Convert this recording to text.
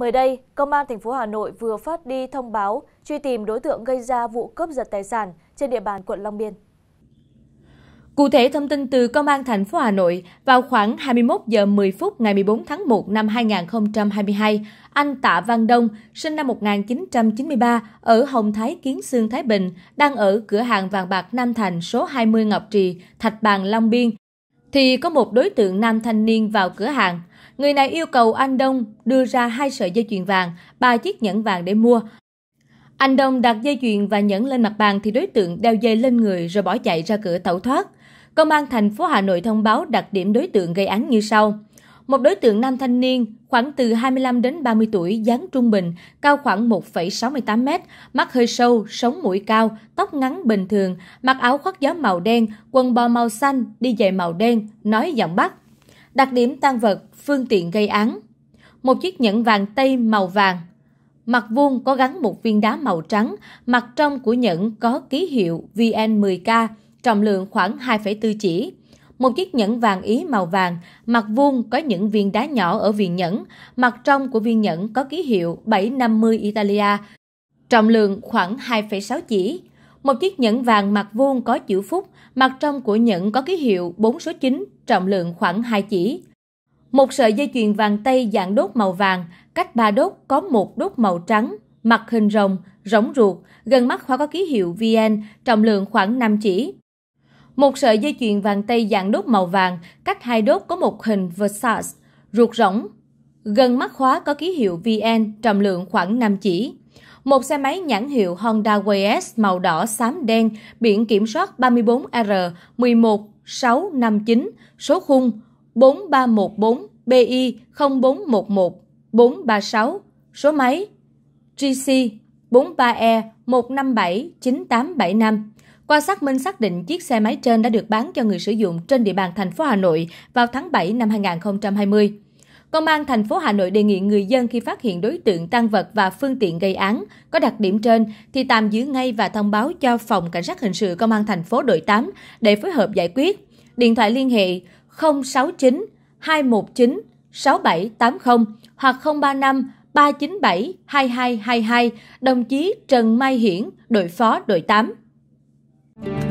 mới đây công an Thành phố hà nội vừa phát đi thông báo truy tìm đối tượng gây ra vụ cướp giật tài sản trên địa bàn quận long biên Cụ thể thông tin từ Công an thành phố Hà Nội, vào khoảng 21 giờ 10 phút ngày 14 tháng 1 năm 2022, anh Tạ Văn Đông, sinh năm 1993 ở Hồng Thái Kiến Sương Thái Bình, đang ở cửa hàng vàng bạc Nam Thành số 20 Ngọc Trì, Thạch Bàn Long Biên thì có một đối tượng nam thanh niên vào cửa hàng. Người này yêu cầu anh Đông đưa ra hai sợi dây chuyền vàng, ba chiếc nhẫn vàng để mua. Anh Đông đặt dây chuyền và nhẫn lên mặt bàn thì đối tượng đeo dây lên người rồi bỏ chạy ra cửa tẩu thoát. Công an thành phố Hà Nội thông báo đặc điểm đối tượng gây án như sau. Một đối tượng nam thanh niên khoảng từ 25 đến 30 tuổi, dáng trung bình, cao khoảng 1,68 m, mắt hơi sâu, sống mũi cao, tóc ngắn bình thường, mặc áo khoác gió màu đen, quần bò màu xanh, đi giày màu đen, nói giọng Bắc. Đặc điểm tăng vật, phương tiện gây án. Một chiếc nhẫn vàng tây màu vàng, mặt vuông có gắn một viên đá màu trắng, mặt trong của nhẫn có ký hiệu VN10K, trọng lượng khoảng 2,4 chỉ một chiếc nhẫn vàng ý màu vàng, mặt vuông có những viên đá nhỏ ở viên nhẫn, mặt trong của viên nhẫn có ký hiệu 750 Italia, trọng lượng khoảng 2,6 chỉ. Một chiếc nhẫn vàng mặt vuông có chữ phúc, mặt trong của nhẫn có ký hiệu 4 số 9, trọng lượng khoảng 2 chỉ. Một sợi dây chuyền vàng tây dạng đốt màu vàng, cách ba đốt có một đốt màu trắng, mặt hình rồng, rỗng ruột, gần mắt khóa có ký hiệu VN, trọng lượng khoảng 5 chỉ. Một sợi dây chuyền vàng tây dạng đốt màu vàng, cách hai đốt có một hình Versace, ruột rỗng. Gần mắt khóa có ký hiệu VN, trọng lượng khoảng 5 chỉ. Một xe máy nhãn hiệu Honda WS màu đỏ xám đen, biển kiểm soát 34R11659, số khung 4314BI 0411436 số máy GC 43E 1579875. Qua xác minh xác định chiếc xe máy trên đã được bán cho người sử dụng trên địa bàn thành phố Hà Nội vào tháng 7 năm 2020. Công an thành phố Hà Nội đề nghị người dân khi phát hiện đối tượng tăng vật và phương tiện gây án có đặc điểm trên thì tạm giữ ngay và thông báo cho phòng cảnh sát hình sự công an thành phố đội 8 để phối hợp giải quyết. Điện thoại liên hệ 069 219 6780 hoặc 035 397 2222 đồng chí Trần Mai Hiển, đội phó đội 8. Thank you.